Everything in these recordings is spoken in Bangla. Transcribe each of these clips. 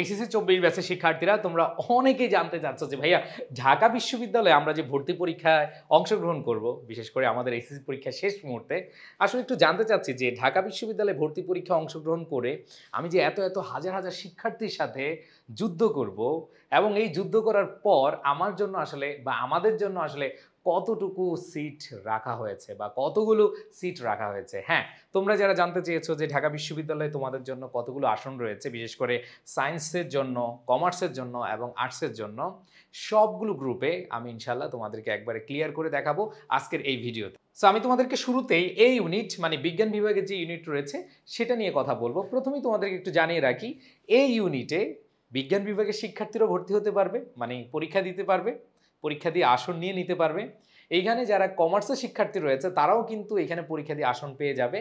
এসএসসি চব্বিশ ব্যাচের শিক্ষার্থীরা তোমরা অনেকেই জানতে চাচ্ছ যে ভাইয়া ঢাকা বিশ্ববিদ্যালয়ে আমরা যে ভর্তি পরীক্ষায় অংশগ্রহণ করব বিশেষ করে আমাদের এসএসসি পরীক্ষা শেষ মুহূর্তে আসলে একটু জানতে চাচ্ছি যে ঢাকা বিশ্ববিদ্যালয়ে ভর্তি পরীক্ষা অংশগ্রহণ করে আমি যে এত এত হাজার হাজার শিক্ষার্থীর সাথে যুদ্ধ করব এবং এই যুদ্ধ করার পর আমার জন্য আসলে বা আমাদের জন্য আসলে কতটুকু সিট রাখা হয়েছে বা কতগুলো সিট রাখা হয়েছে হ্যাঁ তোমরা যারা জানতে চেয়েছো যে ঢাকা বিশ্ববিদ্যালয়ে তোমাদের জন্য কতগুলো আসন রয়েছে বিশেষ করে সায়েন্সের জন্য কমার্সের জন্য এবং আর্টসের জন্য সবগুলো গ্রুপে আমি ইনশাল্লাহ তোমাদেরকে একবারে ক্লিয়ার করে দেখাবো আজকের এই ভিডিওতে সো আমি তোমাদেরকে শুরুতেই এই ইউনিট মানে বিজ্ঞান বিভাগের যে ইউনিট রয়েছে সেটা নিয়ে কথা বলবো প্রথমেই তোমাদেরকে একটু জানিয়ে রাখি এই ইউনিটে বিজ্ঞান বিভাগের শিক্ষার্থীরাও ভর্তি হতে পারবে মানে পরীক্ষা দিতে পারবে পরীক্ষা দিয়ে আসন নিয়ে নিতে পারবে এইখানে যারা কমার্সের শিক্ষার্থী রয়েছে তারাও কিন্তু এখানে পরীক্ষা দিয়ে আসন পেয়ে যাবে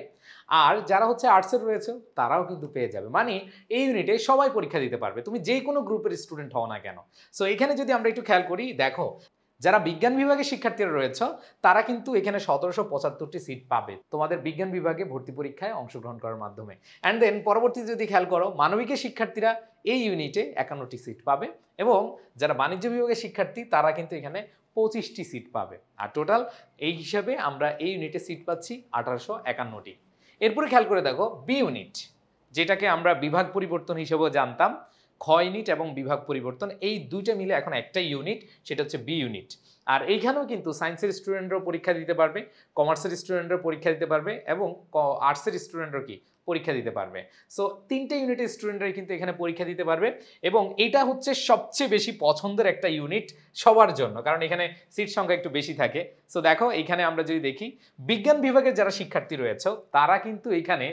আর যারা হচ্ছে আর্টসের রয়েছে তারাও কিন্তু পেয়ে যাবে মানে এই ইউনিটে সবাই পরীক্ষা দিতে পারবে তুমি যে কোনো গ্রুপের স্টুডেন্ট হও না কেন সো এখানে যদি আমরা একটু খেয়াল করি দেখো যারা বিজ্ঞান বিভাগে শিক্ষার্থীরা রয়েছ তারা কিন্তু এখানে সতেরোশো পঁচাত্তরটি সিট পাবে তোমাদের বিজ্ঞান বিভাগে ভর্তি পরীক্ষায় অংশগ্রহণ করার মাধ্যমে অ্যান্ড দেন পরবর্তী যদি খেয়াল করো মানবিকের শিক্ষার্থীরা এই ইউনিটে একান্নটি সিট পাবে এবং যারা বাণিজ্য বিভাগের শিক্ষার্থী তারা কিন্তু এখানে পঁচিশটি সিট পাবে আর টোটাল এই হিসাবে আমরা এই ইউনিটে সিট পাচ্ছি আঠারোশো একান্নটি এরপরে খেয়াল করে দেখো বি ইউনিট যেটাকে আমরা বিভাগ পরিবর্তন হিসেবেও জানতাম খ ইউনিট এবং বিভাগ পরিবর্তন এই দুইটা মিলে এখন একটা ইউনিট সেটা হচ্ছে বি ইউনিট আর এইখানেও কিন্তু সায়েন্সের স্টুডেন্টরাও পরীক্ষা দিতে পারবে কমার্সের স্টুডেন্টরাও পরীক্ষা দিতে পারবে এবং আর্টসের স্টুডেন্টরাও কি পরীক্ষা দিতে পারবে সো তিনটে ইউনিটের স্টুডেন্টরা কিন্তু এখানে পরীক্ষা দিতে পারবে এবং এটা হচ্ছে সবচেয়ে বেশি পছন্দের একটা ইউনিট সবার জন্য কারণ এখানে সিট সংখ্যা একটু বেশি থাকে সো দেখো এখানে আমরা যদি দেখি বিজ্ঞান বিভাগের যারা শিক্ষার্থী রয়েছে তারা কিন্তু এখানে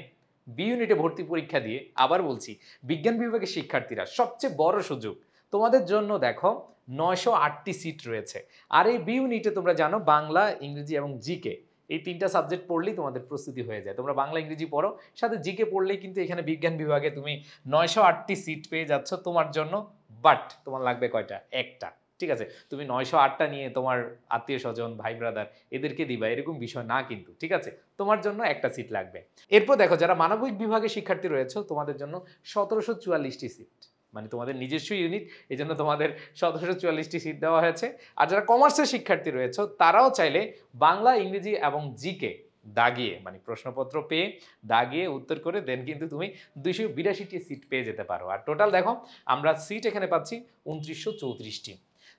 বি ইউনিটে ভর্তি পরীক্ষা দিয়ে আবার বলছি বিজ্ঞান বিভাগের শিক্ষার্থীরা সবচেয়ে বড় সুযোগ তোমাদের জন্য দেখো নয়শো আটটি সিট রয়েছে আর এই বি ইউনিটে তোমরা জানো বাংলা ইংরেজি এবং জিকে এই তিনটা সাবজেক্ট পড়লেই তোমাদের প্রস্তুতি হয়ে যায় তোমরা বাংলা ইংরেজি পড়ো সাথে জিকে পড়লেই কিন্তু এখানে বিজ্ঞান বিভাগে তুমি নয়শো আটটি সিট পেয়ে যাচ্ছ তোমার জন্য বাট তোমার লাগবে কয়টা একটা ঠিক আছে তুমি নয়শো আটটা নিয়ে তোমার আত্মীয় স্বজন ভাই ব্রাদার এদেরকে দিবা এরকম বিষয় না কিন্তু ঠিক আছে তোমার জন্য একটা সিট লাগবে এরপর দেখো যারা মানবিক বিভাগে শিক্ষার্থী রয়েছে তোমাদের জন্য সতেরোশো চুয়াল্লিশটি সিট মানে তোমাদের নিজস্ব ইউনিট এই জন্য তোমাদের সতেরোশো চুয়াল্লিশটি সিট দেওয়া হয়েছে আর যারা কমার্সের শিক্ষার্থী রয়েছে তারাও চাইলে বাংলা ইংরেজি এবং জিকে দাগিয়ে মানে প্রশ্নপত্র পেয়ে দাগিয়ে উত্তর করে দেন কিন্তু তুমি দুইশো বিরাশিটি সিট পেয়ে যেতে পারো আর টোটাল দেখো আমরা সিট এখানে পাচ্ছি উনত্রিশশো চৌত্রিশটি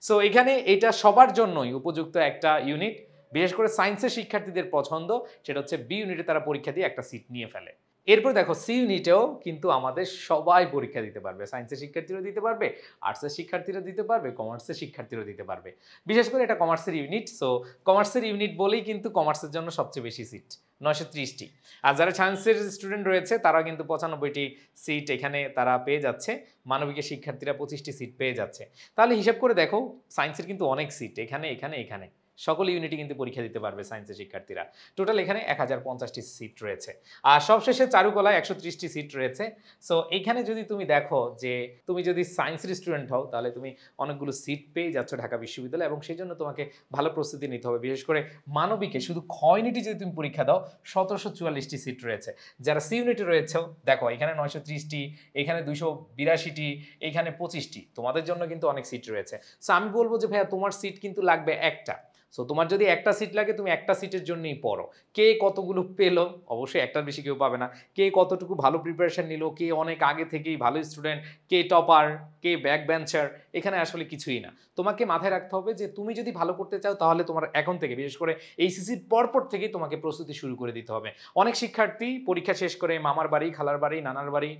সো এখানে এটা সবার জন্যই উপযুক্ত একটা ইউনিট বিশেষ করে সায়েন্সের শিক্ষার্থীদের পছন্দ সেটা হচ্ছে বি ইউনিটে তারা পরীক্ষা দিয়ে একটা সিট নিয়ে ফেলে এরপর দেখো সি ইউনিটেও কিন্তু আমাদের সবাই পরীক্ষা দিতে পারবে সায়েন্সের শিক্ষার্থীরা দিতে পারবে আর্টসের শিক্ষার্থীরা দিতে পারবে কমার্সের শিক্ষার্থীরা দিতে পারবে বিশেষ করে এটা কমার্সের ইউনিট সো কমার্সের ইউনিট বলেই কিন্তু কমার্সের জন্য সবচেয়ে বেশি সিট নয়শো ত্রিশটি আর যারা সায়েন্সের স্টুডেন্ট রয়েছে তারা কিন্তু পঁচানব্বইটি সিট এখানে তারা পেয়ে যাচ্ছে মানবিকের শিক্ষার্থীরা পঁচিশটি সিট পেয়ে যাচ্ছে তাহলে হিসাব করে দেখো সায়েন্সের কিন্তু অনেক সিট এখানে এখানে এখানে সকল ইউনিটই কিন্তু পরীক্ষা দিতে পারবে সায়েন্সের শিক্ষার্থীরা টোটাল এখানে এক হাজার পঞ্চাশটি সিট রয়েছে আর সবশেষে চারুকলায় একশো ত্রিশটি সিট রয়েছে সো এখানে যদি তুমি দেখো যে তুমি যদি সায়েন্সের স্টুডেন্ট হও তাহলে তুমি অনেকগুলো সিট পেয়ে যাচ্ছ ঢাকা বিশ্ববিদ্যালয় এবং সেই জন্য তোমাকে ভালো প্রস্তুতি নিতে হবে বিশেষ করে মানবিকে শুধু খ যদি তুমি পরীক্ষা দাও সতেরোশো চুয়াল্লিশটি সিট রয়েছে যারা সি ইউনিটে রয়েছে দেখো এখানে নয়শো ত্রিশটি এখানে দুইশো বিরাশিটি এখানে পঁচিশটি তোমাদের জন্য কিন্তু অনেক সিট রয়েছে সো আমি বলবো যে ভাইয়া তোমার সিট কিন্তু লাগবে একটা সো তোমার যদি একটা সিট লাগে তুমি একটা সিটের জন্যই পড়ো কে কতগুলো পেলো অবশ্যই একটার বেশি কেউ পাবে না কে কতটুকু ভালো প্রিপারেশান নিল কে অনেক আগে থেকেই ভালো স্টুডেন্ট কে টপার কে ব্যাক ব্যাঞ্চার এখানে আসলে কিছুই না তোমাকে মাথায় রাখতে হবে যে তুমি যদি ভালো করতে চাও তাহলে তোমার এখন থেকে বিশেষ করে এই সিসির পরপর থেকেই তোমাকে প্রস্তুতি শুরু করে দিতে হবে অনেক শিক্ষার্থী পরীক্ষা শেষ করে মামার বাড়ি খালার বাড়ি নানার বাড়ি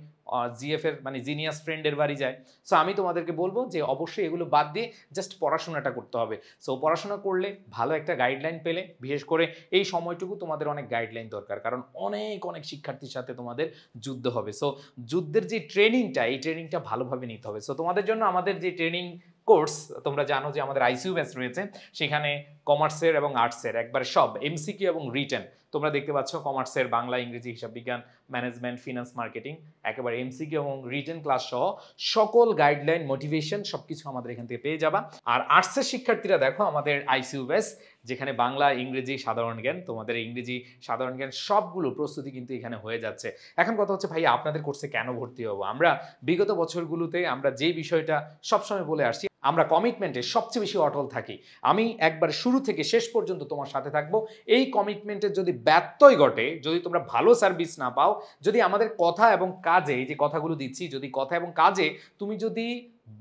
জিএফের মানে জিনিয়াস ফ্রেন্ডের বাড়ি যায় সো আমি তোমাদেরকে বলবো যে অবশ্যই এগুলো বাদ দিয়ে জাস্ট পড়াশোনাটা করতে হবে সো পড়াশোনা করলে ভালো একটা গাইডলাইন পেলে বিশেষ করে এই সময়টুকু তোমাদের অনেক গাইডলাইন দরকার কারণ অনেক অনেক শিক্ষার্থীর সাথে তোমাদের যুদ্ধ হবে সো যুদ্ধের যে ট্রেনিংটা এই ট্রেনিংটা ভালোভাবে নিতে হবে সো তোমাদের জন্য আমাদের যে ট্রেনিং কোর্স তোমরা জানো যে আমাদের আইসিউ ব্যাস রয়েছে সেখানে কমার্সের এবং আর্টসের একবার সব এমসিকিউ এবং রিটেন তোমরা দেখতে পাচ্ছ কমার্সের বাংলা ইংরেজি হিসাব বিজ্ঞান ম্যানেজমেন্ট ফিনান্স মার্কেটিং একেবারে এমসিকিউ এবং রিটেন ক্লাস সহ সকল গাইডলাইন মোটিভেশন সব কিছু আমাদের এখান থেকে পেয়ে যাবা আর আর্টসের শিক্ষার্থীরা দেখো আমাদের আইসিউএস যেখানে বাংলা ইংরেজি সাধারণ জ্ঞান তোমাদের ইংরেজি সাধারণ জ্ঞান সবগুলো প্রস্তুতি কিন্তু এখানে হয়ে যাচ্ছে এখন কথা হচ্ছে ভাই আপনাদের কোর্সে কেন ভর্তি হবো আমরা বিগত বছরগুলোতে আমরা যে বিষয়টা সবসময় বলে আসছি আমরা কমিটমেন্টে সবচেয়ে বেশি অটল থাকি আমি একবার শুরু শুরু থেকে শেষ পর্যন্ত তোমার সাথে থাকবো এই কমিটমেন্টের যদি ব্যত্যয় ঘটে যদি তোমরা ভালো সার্ভিস না পাও যদি আমাদের কথা এবং কাজে এই যে কথাগুলো দিচ্ছি যদি কথা এবং কাজে তুমি যদি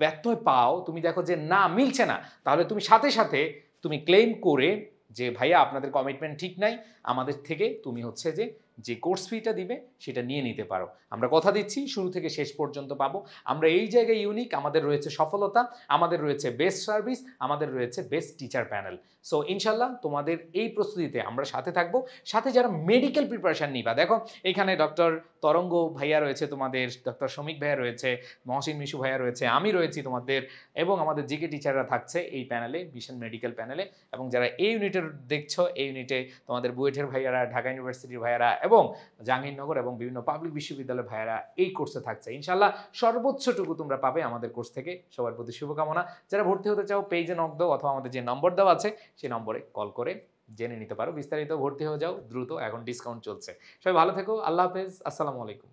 ব্যত্যয় পাও তুমি দেখো যে না মিলছে না তাহলে তুমি সাথে সাথে তুমি ক্লেম করে যে ভাইয়া আপনাদের কমিটমেন্ট ঠিক নাই আমাদের থেকে তুমি হচ্ছে যে যে কোর্স ফিটা দিবে সেটা নিয়ে নিতে পারো আমরা কথা দিচ্ছি শুরু থেকে শেষ পর্যন্ত পাবো আমরা এই জায়গায় ইউনিক আমাদের রয়েছে সফলতা আমাদের রয়েছে বেস্ট সার্ভিস আমাদের রয়েছে বেস্ট টিচার প্যানেল সো ইনশাল্লাহ তোমাদের এই প্রস্তুতিতে আমরা সাথে থাকবো সাথে যারা মেডিকেল প্রিপারেশান নিবা দেখো এখানে ডক্টর তরঙ্গ ভাইয়া রয়েছে তোমাদের ডক্টর শ্রমিক ভাইয়া রয়েছে মহসিন মিশু ভাইয়া রয়েছে আমি রয়েছি তোমাদের এবং আমাদের জিকে টিচাররা থাকছে এই প্যানেলে বিশাল মেডিকেল প্যানেলে এবং যারা এই ইউনিটের দেখছো এই ইউনিটে তোমাদের বুয়েটের ভাইয়ারা ঢাকা ইউনিভার্সিটির ভাইয়ারা এবং জাহাঙ্গীরনগর এবং বিভিন্ন পাবলিক বিশ্ববিদ্যালয় ভাইয়েরা এই কোর্সে থাকছে ইনশাল্লাহ সর্বোচ্চটুকু তোমরা পাবে আমাদের কোর্স থেকে সবার প্রতি শুভকামনা যারা ভর্তি হতে চাও পেজে নক দাও অথবা আমাদের যে নম্বর দেওয়া আছে সেই নম্বরে কল করে জেনে নিতে পারো বিস্তারিত ভর্তি হয়ে যাও দ্রুত এখন ডিসকাউন্ট চলছে সবাই ভালো থেকো আল্লাহ হাফেজ আসসালামু আলাইকুম